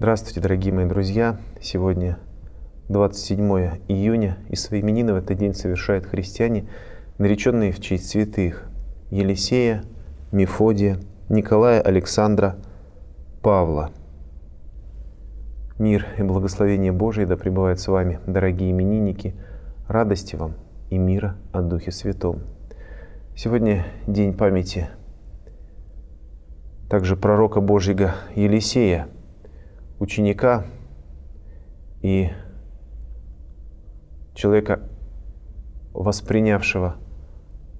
Здравствуйте, дорогие мои друзья! Сегодня 27 июня, и свои именины в этот день совершают христиане, нареченные в честь святых Елисея, Мефодия, Николая, Александра, Павла. Мир и благословение Божие да пребывают с вами, дорогие именинники, радости вам и мира от Духе Святом. Сегодня день памяти также пророка Божьего Елисея – ученика и человека, воспринявшего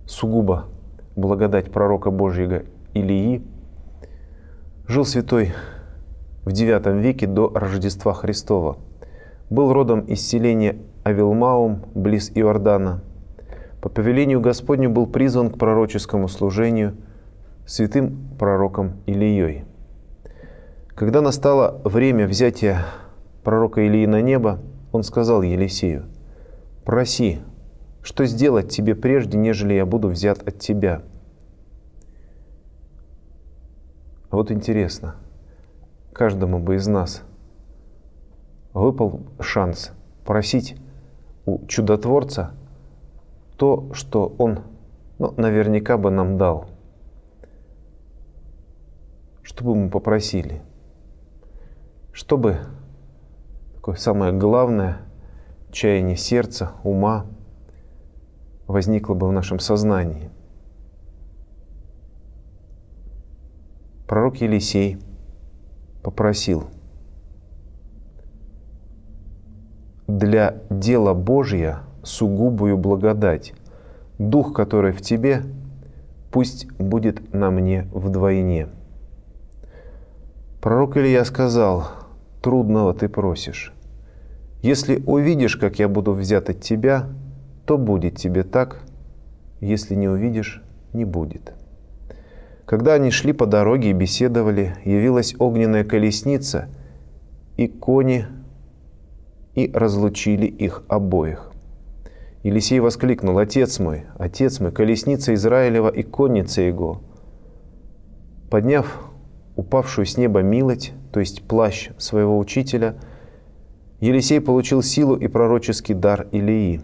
сугубо благодать пророка Божьего Илии, жил святой в IX веке до Рождества Христова. Был родом из селения Авилмаум, близ Иордана. По повелению Господню был призван к пророческому служению святым пророком Илией. Когда настало время взятия пророка Илии на небо, он сказал Елисею, «Проси, что сделать тебе прежде, нежели я буду взят от тебя?» Вот интересно, каждому бы из нас выпал шанс просить у чудотворца то, что он ну, наверняка бы нам дал. Что бы мы попросили – чтобы такое самое главное чаяние сердца, ума возникло бы в нашем сознании. Пророк Елисей попросил для дела Божия сугубую благодать, дух, который в тебе, пусть будет на мне вдвойне. Пророк Илья сказал, трудного ты просишь. Если увидишь, как я буду взят от тебя, то будет тебе так, если не увидишь, не будет. Когда они шли по дороге и беседовали, явилась огненная колесница, и кони, и разлучили их обоих. Елисей воскликнул, «Отец мой, отец мой, колесница Израилева и конница его!» Подняв упавшую с неба милоть, то есть плащ своего учителя, Елисей получил силу и пророческий дар Илии.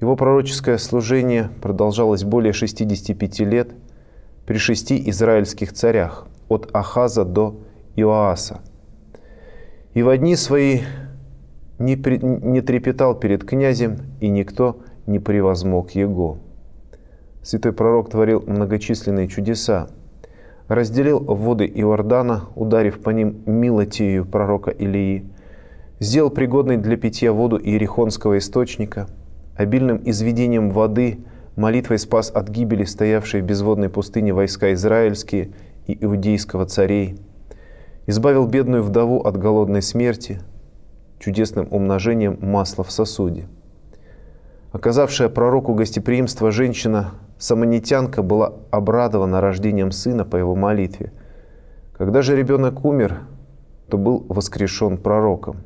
Его пророческое служение продолжалось более 65 лет при шести израильских царях от Ахаза до Иоаса. И в одни свои не, при, не трепетал перед князем, и никто не превозмог его. Святой пророк творил многочисленные чудеса, разделил воды Иордана, ударив по ним милотею пророка Илии, сделал пригодной для питья воду Иерихонского источника, обильным изведением воды молитвой спас от гибели стоявшие в безводной пустыне войска израильские и иудейского царей, избавил бедную вдову от голодной смерти чудесным умножением масла в сосуде. Оказавшая пророку гостеприимство женщина Самонитянка была обрадована рождением сына по его молитве. Когда же ребенок умер, то был воскрешен пророком.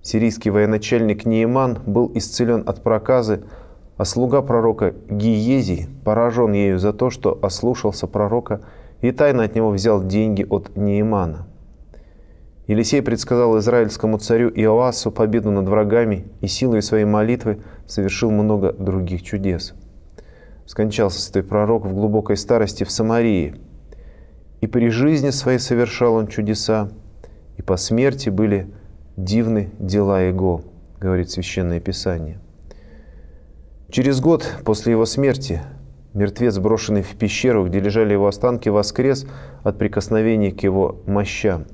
Сирийский военачальник Нееман был исцелен от проказы, а слуга пророка Гиезий поражен ею за то, что ослушался пророка и тайно от него взял деньги от Неемана. Елисей предсказал израильскому царю Иоасу победу над врагами и силой своей молитвы совершил много других чудес – Скончался святой пророк в глубокой старости в Самарии. И при жизни своей совершал он чудеса, и по смерти были дивны дела Его, говорит Священное Писание. Через год после его смерти мертвец, брошенный в пещеру, где лежали его останки, воскрес от прикосновения к его мощам.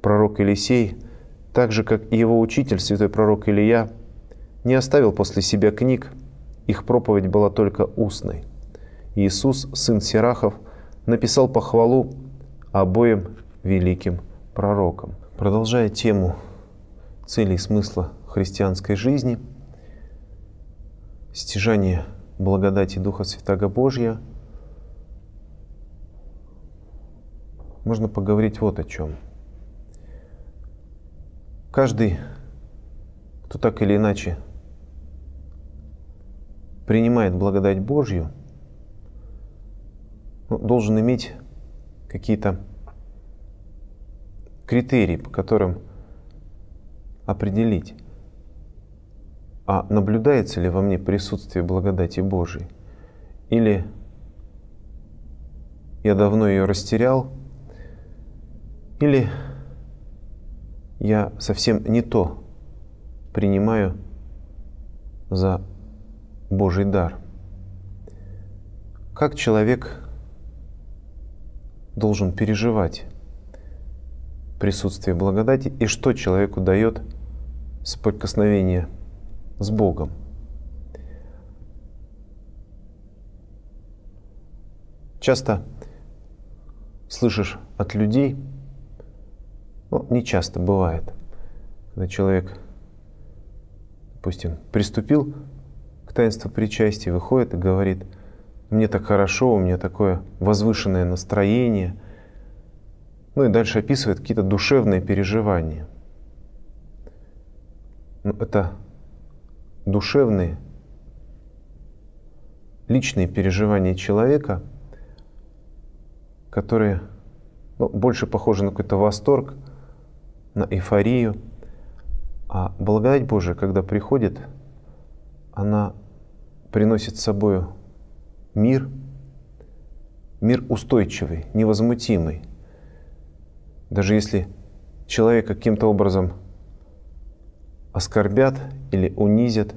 Пророк Елисей, так же как и его учитель, святой пророк Илия, не оставил после себя книг, их проповедь была только устной. Иисус, сын Сирахов, написал похвалу обоим великим пророкам. Продолжая тему цели и смысла христианской жизни, стяжание благодати Духа Святаго Божья, можно поговорить вот о чем. Каждый, кто так или иначе принимает благодать Божью, ну, должен иметь какие-то критерии, по которым определить, а наблюдается ли во мне присутствие благодати Божией, или я давно ее растерял, или я совсем не то принимаю за Божий дар. Как человек должен переживать присутствие благодати и что человеку дает соприкосновение с Богом. Часто слышишь от людей, ну, не часто бывает, когда человек, допустим, приступил к таинству причастия выходит и говорит, мне так хорошо, у меня такое возвышенное настроение. Ну и дальше описывает какие-то душевные переживания. Но ну, это душевные, личные переживания человека, которые ну, больше похожи на какой-то восторг, на эйфорию. А благодать Божия, когда приходит, она приносит с собой мир, мир устойчивый, невозмутимый. Даже если человека каким-то образом оскорбят или унизят,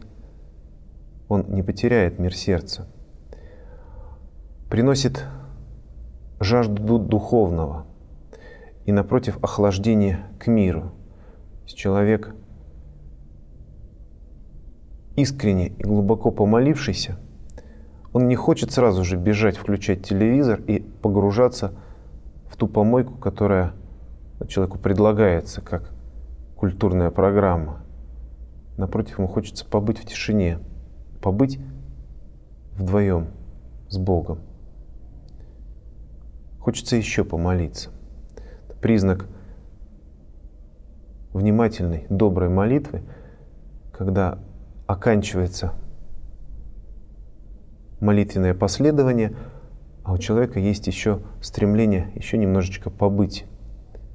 он не потеряет мир сердца. Приносит жажду духовного и, напротив, охлаждение к миру. Человек – искренне и глубоко помолившийся, он не хочет сразу же бежать, включать телевизор и погружаться в ту помойку, которая человеку предлагается как культурная программа. Напротив, ему хочется побыть в тишине, побыть вдвоем с Богом. Хочется еще помолиться. Это признак внимательной, доброй молитвы, когда оканчивается молитвенное последование, а у человека есть еще стремление еще немножечко побыть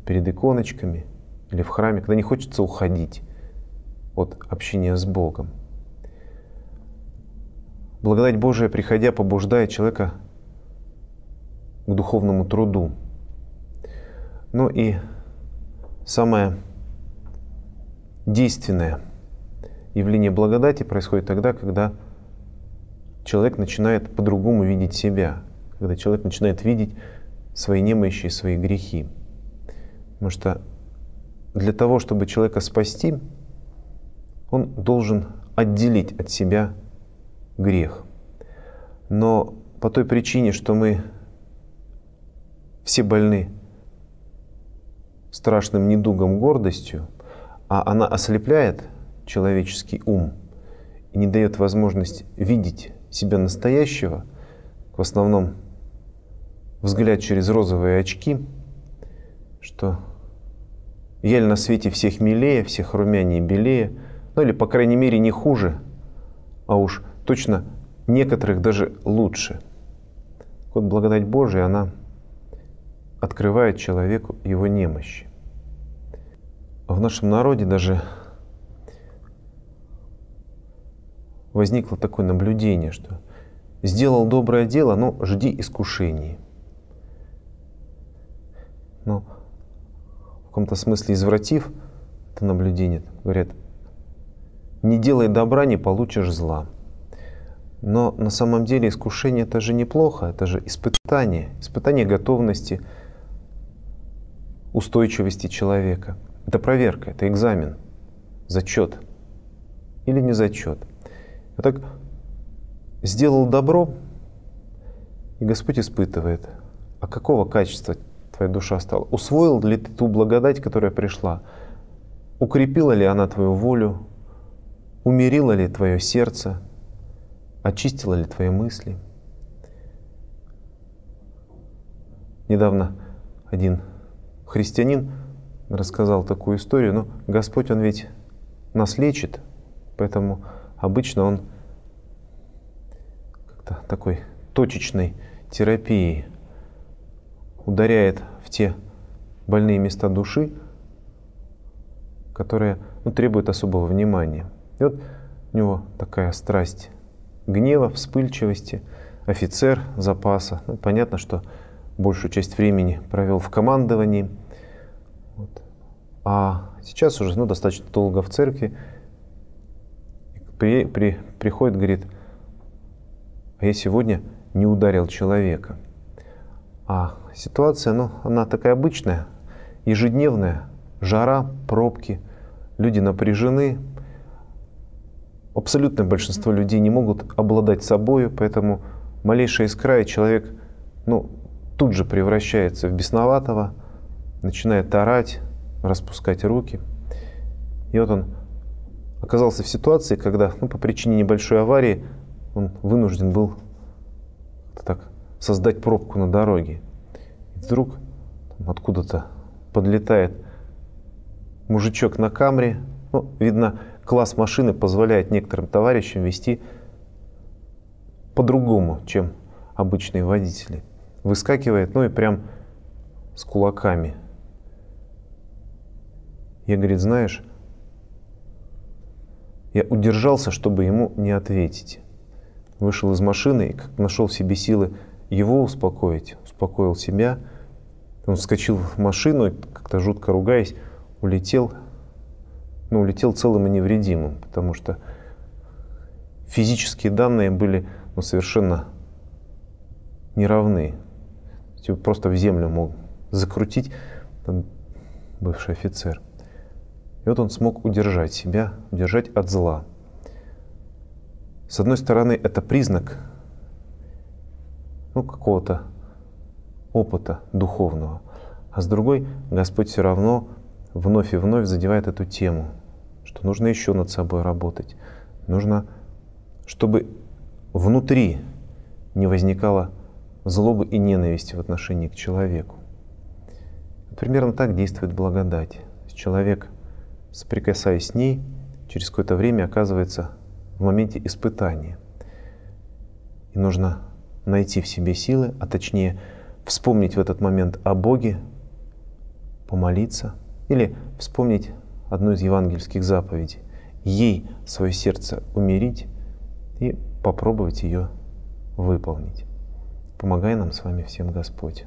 перед иконочками или в храме, когда не хочется уходить от общения с Богом. Благодать Божия, приходя, побуждает человека к духовному труду. Ну и самое действенное – явление благодати происходит тогда, когда человек начинает по-другому видеть себя, когда человек начинает видеть свои немощи, свои грехи. Потому что для того, чтобы человека спасти, он должен отделить от себя грех. Но по той причине, что мы все больны страшным недугом гордостью, а она ослепляет человеческий ум и не дает возможность видеть себя настоящего, в основном взгляд через розовые очки, что ель на свете всех милее, всех румянее и белее, ну или, по крайней мере, не хуже, а уж точно некоторых даже лучше. Вот благодать Божия, она открывает человеку его немощи. В нашем народе даже возникло такое наблюдение, что сделал доброе дело, но жди искушений. Но в каком-то смысле извратив это наблюдение, говорят, не делай добра, не получишь зла. Но на самом деле искушение это же неплохо, это же испытание, испытание готовности, устойчивости человека. Это проверка, это экзамен, зачет или не зачет. Я так сделал добро, и Господь испытывает, а какого качества твоя душа стала? Усвоил ли ты ту благодать, которая пришла? Укрепила ли она твою волю? Умерила ли твое сердце? Очистила ли твои мысли? Недавно один христианин рассказал такую историю, но Господь, Он ведь нас лечит, поэтому обычно он как-то такой точечной терапией ударяет в те больные места души, которые ну, требуют особого внимания. И вот у него такая страсть гнева, вспыльчивости, офицер запаса. Ну, понятно, что большую часть времени провел в командовании. Вот. А сейчас уже ну, достаточно долго в церкви, при, при, приходит, говорит, а я сегодня не ударил человека. А ситуация, ну, она такая обычная, ежедневная, жара, пробки, люди напряжены, абсолютное большинство людей не могут обладать собой, поэтому малейшая искра, и человек ну, тут же превращается в бесноватого, начинает орать, распускать руки. И вот он оказался в ситуации, когда ну, по причине небольшой аварии он вынужден был так создать пробку на дороге. И вдруг откуда-то подлетает мужичок на камре. Ну, видно, класс машины позволяет некоторым товарищам вести по-другому, чем обычные водители. Выскакивает, ну и прям с кулаками. Я, говорит, знаешь, я удержался, чтобы ему не ответить. Вышел из машины и как нашел в себе силы его успокоить, успокоил себя. Он вскочил в машину, как-то жутко ругаясь, улетел, ну, улетел целым и невредимым, потому что физические данные были ну, совершенно неравны. Типа, просто в землю мог закрутить там, бывший офицер. И вот он смог удержать себя, удержать от зла. С одной стороны, это признак ну, какого-то опыта духовного, а с другой Господь все равно вновь и вновь задевает эту тему, что нужно еще над собой работать, нужно, чтобы внутри не возникало злобы и ненависти в отношении к человеку. Примерно так действует благодать. Человек — соприкасаясь с ней, через какое-то время оказывается в моменте испытания. И нужно найти в себе силы, а точнее вспомнить в этот момент о Боге, помолиться или вспомнить одну из евангельских заповедей, ей свое сердце умерить и попробовать ее выполнить. Помогай нам с вами всем Господь.